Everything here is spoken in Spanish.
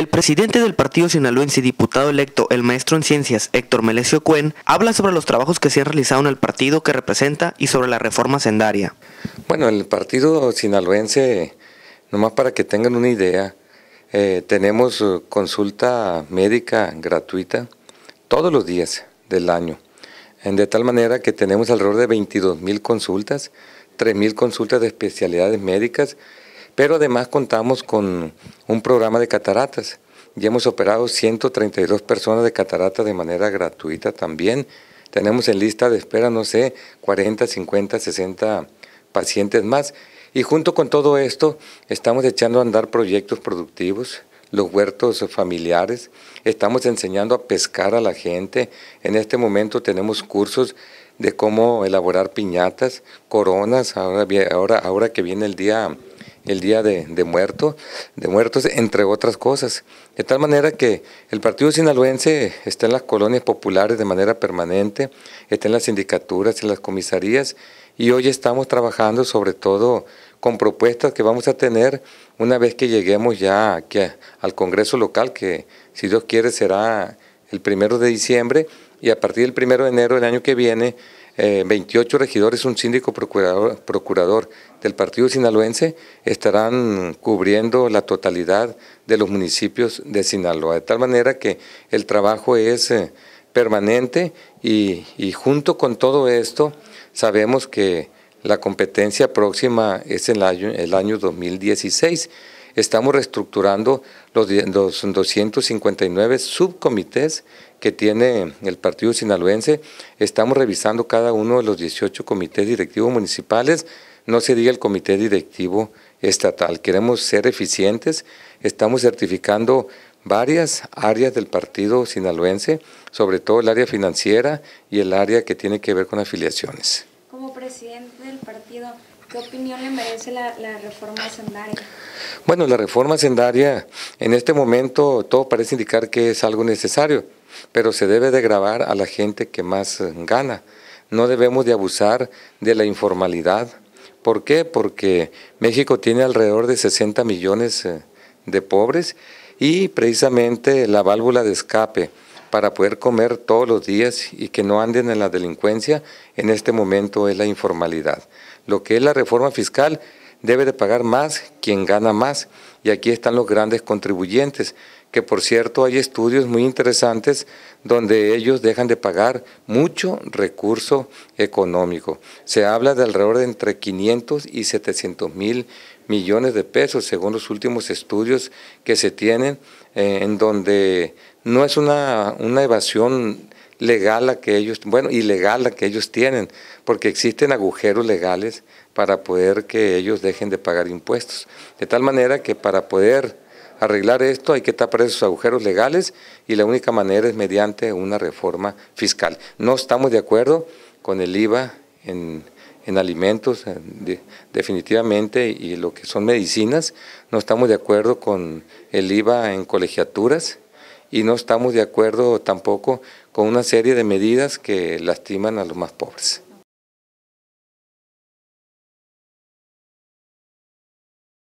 El presidente del partido sinaloense y diputado electo, el maestro en ciencias Héctor Melesio Cuen, habla sobre los trabajos que se han realizado en el partido que representa y sobre la reforma sendaria. Bueno, el partido sinaloense, nomás para que tengan una idea, eh, tenemos eh, consulta médica gratuita todos los días del año, de tal manera que tenemos alrededor de 22 mil consultas, 3 mil consultas de especialidades médicas, pero además contamos con un programa de cataratas. y hemos operado 132 personas de cataratas de manera gratuita también. Tenemos en lista de espera, no sé, 40, 50, 60 pacientes más. Y junto con todo esto, estamos echando a andar proyectos productivos, los huertos familiares, estamos enseñando a pescar a la gente. En este momento tenemos cursos de cómo elaborar piñatas, coronas, ahora, ahora que viene el día el Día de, muerto, de Muertos, entre otras cosas. De tal manera que el Partido Sinaloense está en las colonias populares de manera permanente, está en las sindicaturas, en las comisarías, y hoy estamos trabajando sobre todo con propuestas que vamos a tener una vez que lleguemos ya aquí al Congreso local, que si Dios quiere será el primero de diciembre, y a partir del primero de enero del año que viene 28 eh, regidores, un síndico procurador, procurador del Partido Sinaloense estarán cubriendo la totalidad de los municipios de Sinaloa. De tal manera que el trabajo es eh, permanente y, junto con todo esto sabemos que la competencia próxima es el año 2016. Estamos reestructurando los, los 259 subcomités que tiene el Partido Sinaloense. Estamos revisando cada uno de los 18 comités directivos municipales, no se diga el comité directivo estatal. Queremos ser eficientes, estamos certificando varias áreas del partido sinaloense, sobre todo el área financiera y el área que tiene que ver con afiliaciones. ¿Qué opinión le merece la, reforma sendaria? Bueno, la reforma sendaria en este momento todo parece indicar que es algo necesario, pero se debe de grabar a la gente que más gana. No debemos de abusar de la informalidad. ¿Por qué? Porque México tiene alrededor de 60 millones eh, de pobres y precisamente la válvula de escape para poder comer todos los días y que no anden en la delincuencia, en este momento es la informalidad. Lo que es la reforma fiscal debe de pagar más quien gana más y aquí están los grandes contribuyentes que por cierto hay estudios muy interesantes donde ellos dejan de pagar mucho recurso económico. Se habla de alrededor de entre 500 y 700 mil millones de pesos, según los últimos estudios que se tienen, eh, en donde no es una, una evasión legal la que ellos, bueno, ilegal la que ellos tienen, porque existen agujeros legales para poder que ellos dejen de pagar impuestos. De tal manera que para poder arreglar esto hay que tapar esos agujeros legales y la única manera es mediante una reforma fiscal. No estamos de acuerdo con el IVA en, alimentos, definitivamente, y lo que son medicinas. No estamos de acuerdo con el IVA en colegiaturas y no estamos de acuerdo tampoco con una serie de medidas que lastiman a los más pobres.